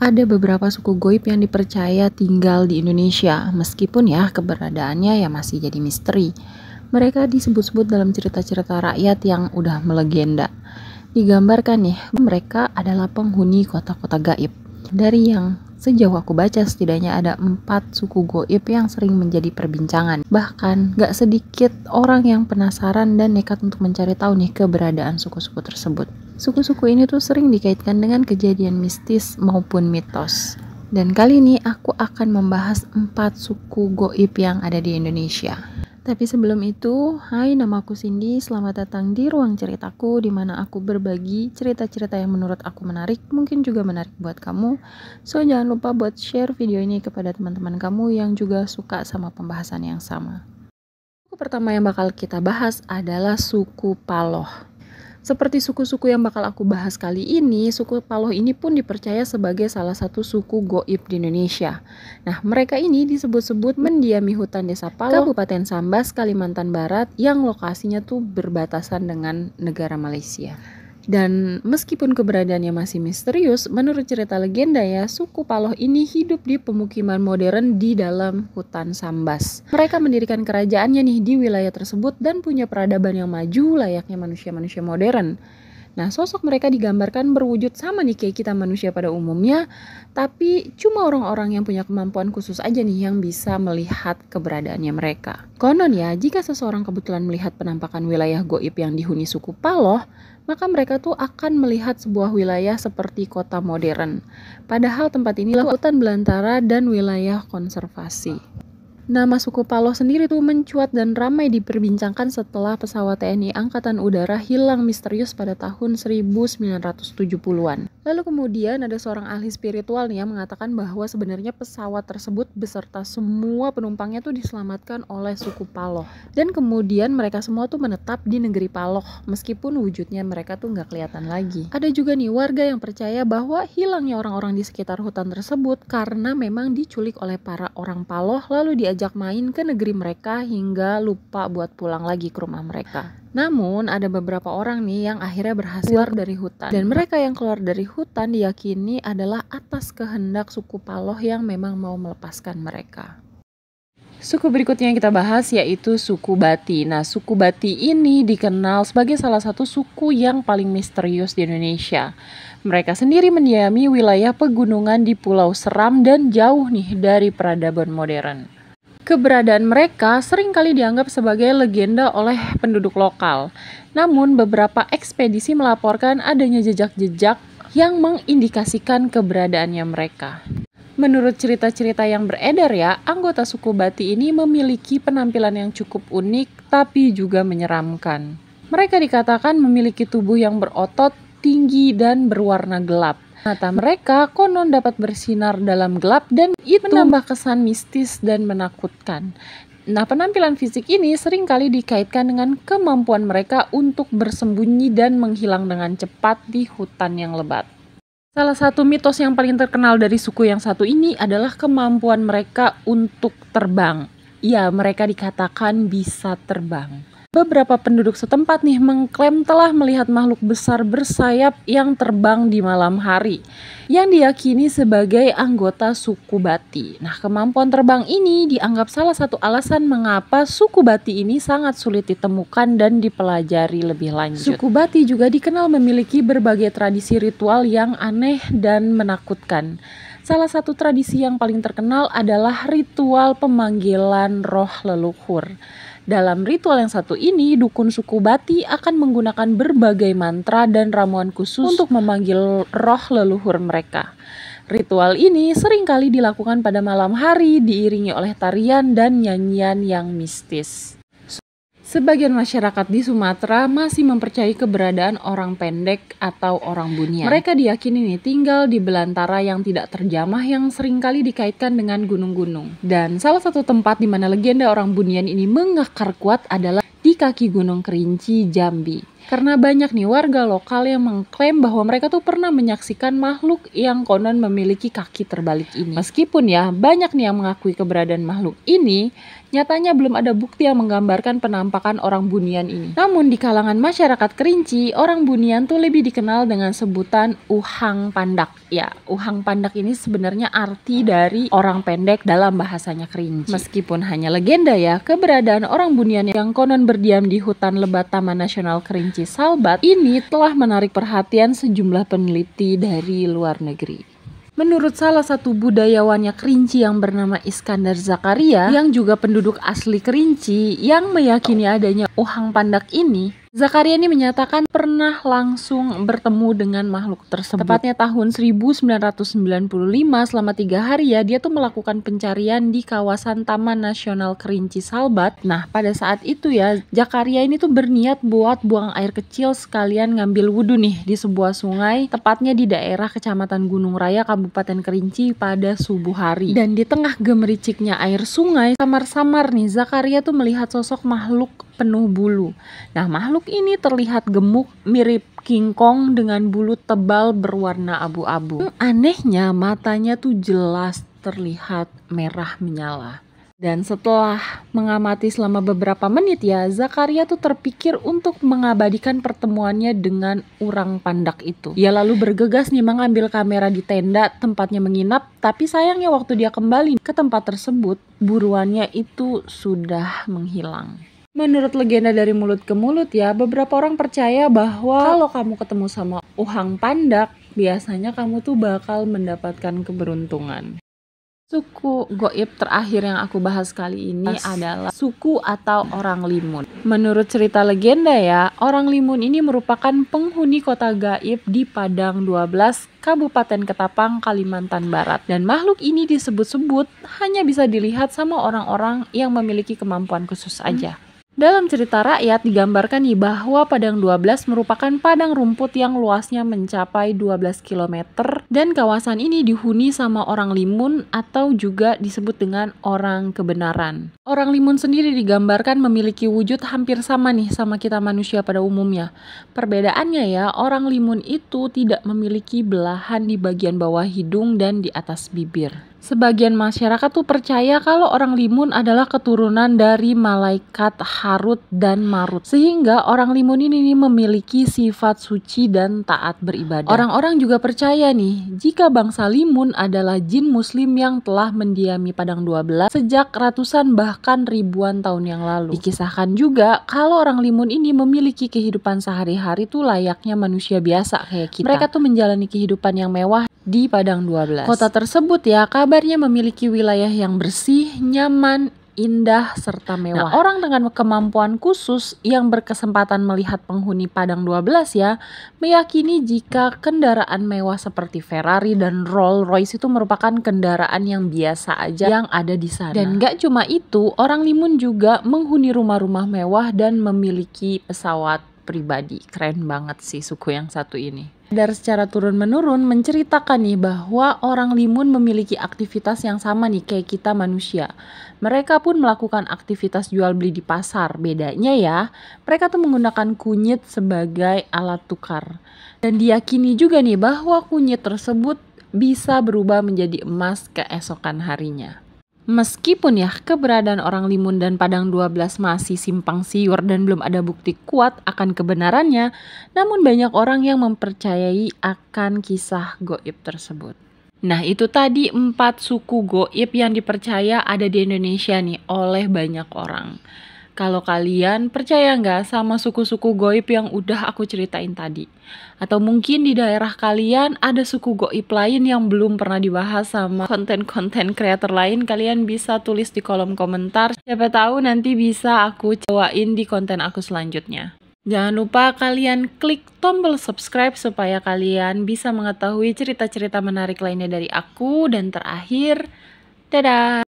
ada beberapa suku goib yang dipercaya tinggal di Indonesia, meskipun ya keberadaannya ya masih jadi misteri. Mereka disebut-sebut dalam cerita-cerita rakyat yang udah melegenda. Digambarkan nih, mereka adalah penghuni kota-kota gaib. Dari yang sejauh aku baca setidaknya ada empat suku goib yang sering menjadi perbincangan. Bahkan gak sedikit orang yang penasaran dan nekat untuk mencari tahu nih keberadaan suku-suku tersebut. Suku-suku ini tuh sering dikaitkan dengan kejadian mistis maupun mitos. Dan kali ini aku akan membahas empat suku goib yang ada di Indonesia. Tapi sebelum itu, hai nama aku Cindy, selamat datang di ruang ceritaku di mana aku berbagi cerita-cerita yang menurut aku menarik, mungkin juga menarik buat kamu. So jangan lupa buat share video ini kepada teman-teman kamu yang juga suka sama pembahasan yang sama. Suku pertama yang bakal kita bahas adalah suku Paloh. Seperti suku-suku yang bakal aku bahas kali ini, suku Paloh ini pun dipercaya sebagai salah satu suku goib di Indonesia. Nah, mereka ini disebut-sebut mendiami hutan desa Paloh, Kabupaten Sambas, Kalimantan Barat, yang lokasinya tuh berbatasan dengan negara Malaysia. Dan meskipun keberadaannya masih misterius, menurut cerita legenda ya, suku Paloh ini hidup di pemukiman modern di dalam hutan Sambas. Mereka mendirikan kerajaannya nih di wilayah tersebut dan punya peradaban yang maju layaknya manusia-manusia modern. Nah, sosok mereka digambarkan berwujud sama nih kayak kita manusia pada umumnya, tapi cuma orang-orang yang punya kemampuan khusus aja nih yang bisa melihat keberadaannya mereka. Konon ya, jika seseorang kebetulan melihat penampakan wilayah goib yang dihuni suku Paloh, maka mereka tuh akan melihat sebuah wilayah seperti kota modern. Padahal tempat ini hutan belantara dan wilayah konservasi. Nama suku Paloh sendiri tuh mencuat dan ramai diperbincangkan setelah pesawat TNI Angkatan Udara hilang misterius pada tahun 1970-an. Lalu kemudian ada seorang ahli spiritual nih yang mengatakan bahwa sebenarnya pesawat tersebut beserta semua penumpangnya tuh diselamatkan oleh suku Paloh. Dan kemudian mereka semua tuh menetap di negeri Paloh meskipun wujudnya mereka tuh nggak kelihatan lagi. Ada juga nih warga yang percaya bahwa hilangnya orang-orang di sekitar hutan tersebut karena memang diculik oleh para orang Paloh lalu diajak diajak main ke negeri mereka hingga lupa buat pulang lagi ke rumah mereka. Namun ada beberapa orang nih yang akhirnya berhasil keluar dari hutan dan mereka yang keluar dari hutan diyakini adalah atas kehendak suku Paloh yang memang mau melepaskan mereka. Suku berikutnya yang kita bahas yaitu suku Bati. Nah, suku Bati ini dikenal sebagai salah satu suku yang paling misterius di Indonesia. Mereka sendiri mendiami wilayah pegunungan di Pulau Seram dan jauh nih dari peradaban modern. Keberadaan mereka seringkali dianggap sebagai legenda oleh penduduk lokal. Namun, beberapa ekspedisi melaporkan adanya jejak-jejak yang mengindikasikan keberadaannya mereka. Menurut cerita-cerita yang beredar ya, anggota suku Bati ini memiliki penampilan yang cukup unik tapi juga menyeramkan. Mereka dikatakan memiliki tubuh yang berotot, tinggi, dan berwarna gelap. Mata mereka konon dapat bersinar dalam gelap dan itu menambah kesan mistis dan menakutkan. Nah, penampilan fisik ini seringkali dikaitkan dengan kemampuan mereka untuk bersembunyi dan menghilang dengan cepat di hutan yang lebat. Salah satu mitos yang paling terkenal dari suku yang satu ini adalah kemampuan mereka untuk terbang. Ya, mereka dikatakan bisa terbang. Beberapa penduduk setempat nih mengklaim telah melihat makhluk besar bersayap yang terbang di malam hari yang diyakini sebagai anggota suku Bati. Nah, kemampuan terbang ini dianggap salah satu alasan mengapa suku Bati ini sangat sulit ditemukan dan dipelajari lebih lanjut. Suku Bati juga dikenal memiliki berbagai tradisi ritual yang aneh dan menakutkan. Salah satu tradisi yang paling terkenal adalah ritual pemanggilan roh leluhur. Dalam ritual yang satu ini, dukun suku Bati akan menggunakan berbagai mantra dan ramuan khusus untuk memanggil roh leluhur mereka. Ritual ini seringkali dilakukan pada malam hari diiringi oleh tarian dan nyanyian yang mistis. Sebagian masyarakat di Sumatera masih mempercayai keberadaan orang pendek atau orang bunian. Mereka diyakini nih tinggal di belantara yang tidak terjamah yang seringkali dikaitkan dengan gunung-gunung. Dan salah satu tempat di mana legenda orang bunian ini mengakar kuat adalah di kaki Gunung Kerinci, Jambi. Karena banyak nih warga lokal yang mengklaim bahwa mereka tuh pernah menyaksikan makhluk yang konon memiliki kaki terbalik ini. Meskipun ya banyak nih yang mengakui keberadaan makhluk ini, nyatanya belum ada bukti yang menggambarkan penampakan orang bunian ini. Namun di kalangan masyarakat Kerinci, orang bunian tuh lebih dikenal dengan sebutan uhang pandak. Ya, uhang pandak ini sebenarnya arti dari orang pendek dalam bahasanya Kerinci. Meskipun hanya legenda ya, keberadaan orang bunian yang konon berdiam di hutan lebat Taman Nasional Kerinci salbat ini telah menarik perhatian sejumlah peneliti dari luar negeri. Menurut salah satu budayawannya Kerinci yang bernama Iskandar Zakaria yang juga penduduk asli Kerinci yang meyakini adanya Uhang Pandak ini, Zakaria ini menyatakan pernah langsung bertemu dengan makhluk tersebut. Tepatnya tahun 1995 selama tiga hari ya dia tuh melakukan pencarian di kawasan Taman Nasional Kerinci Salbat. Nah pada saat itu ya Zakaria ini tuh berniat buat buang air kecil sekalian ngambil wudhu nih di sebuah sungai tepatnya di daerah kecamatan Gunung Raya Kabupaten Kerinci pada subuh hari. Dan di tengah gemericiknya air sungai samar-samar nih Zakaria tuh melihat sosok makhluk penuh bulu. Nah, makhluk ini terlihat gemuk, mirip King Kong dengan bulu tebal berwarna abu-abu. Hmm, anehnya, matanya tuh jelas terlihat merah menyala. Dan setelah mengamati selama beberapa menit ya, Zakaria tuh terpikir untuk mengabadikan pertemuannya dengan orang pandak itu. Ia lalu bergegas nih mengambil kamera di tenda tempatnya menginap, tapi sayangnya waktu dia kembali ke tempat tersebut, buruannya itu sudah menghilang. Menurut legenda dari mulut ke mulut ya, beberapa orang percaya bahwa kalau kamu ketemu sama uhang pandak, biasanya kamu tuh bakal mendapatkan keberuntungan. Suku goib terakhir yang aku bahas kali ini adalah suku atau orang limun. Menurut cerita legenda ya, orang limun ini merupakan penghuni kota gaib di Padang 12, Kabupaten Ketapang, Kalimantan Barat. Dan makhluk ini disebut-sebut hanya bisa dilihat sama orang-orang yang memiliki kemampuan khusus aja. Hmm. Dalam cerita rakyat digambarkan di bahwa Padang 12 merupakan padang rumput yang luasnya mencapai 12 km dan kawasan ini dihuni sama orang limun atau juga disebut dengan orang kebenaran. Orang limun sendiri digambarkan memiliki wujud hampir sama nih sama kita manusia pada umumnya. Perbedaannya ya, orang limun itu tidak memiliki belahan di bagian bawah hidung dan di atas bibir. Sebagian masyarakat tuh percaya kalau orang limun adalah keturunan dari malaikat Harut dan Marut. Sehingga orang limun ini memiliki sifat suci dan taat beribadah. Orang-orang juga percaya nih, jika bangsa limun adalah jin muslim yang telah mendiami Padang 12 sejak ratusan bahkan ribuan tahun yang lalu. Dikisahkan juga kalau orang limun ini memiliki kehidupan sehari-hari tuh layaknya manusia biasa kayak kita. Mereka tuh menjalani kehidupan yang mewah di Padang 12. Kota tersebut ya kan kabarnya memiliki wilayah yang bersih, nyaman, indah, serta mewah. Nah, orang dengan kemampuan khusus yang berkesempatan melihat penghuni Padang 12 ya, meyakini jika kendaraan mewah seperti Ferrari dan Rolls Royce itu merupakan kendaraan yang biasa aja yang ada di sana. Dan gak cuma itu, orang Limun juga menghuni rumah-rumah mewah dan memiliki pesawat pribadi. Keren banget sih suku yang satu ini. Dari secara turun-menurun menceritakan nih bahwa orang limun memiliki aktivitas yang sama nih kayak kita manusia. Mereka pun melakukan aktivitas jual beli di pasar. Bedanya ya, mereka tuh menggunakan kunyit sebagai alat tukar. Dan diyakini juga nih bahwa kunyit tersebut bisa berubah menjadi emas keesokan harinya. Meskipun ya keberadaan orang Limun dan Padang 12 masih simpang siur dan belum ada bukti kuat akan kebenarannya, namun banyak orang yang mempercayai akan kisah goib tersebut. Nah itu tadi empat suku goib yang dipercaya ada di Indonesia nih oleh banyak orang kalau kalian percaya nggak sama suku-suku goib yang udah aku ceritain tadi. Atau mungkin di daerah kalian ada suku goib lain yang belum pernah dibahas sama konten-konten kreator lain, kalian bisa tulis di kolom komentar. Siapa tahu nanti bisa aku cobain di konten aku selanjutnya. Jangan lupa kalian klik tombol subscribe supaya kalian bisa mengetahui cerita-cerita menarik lainnya dari aku. Dan terakhir, dadah!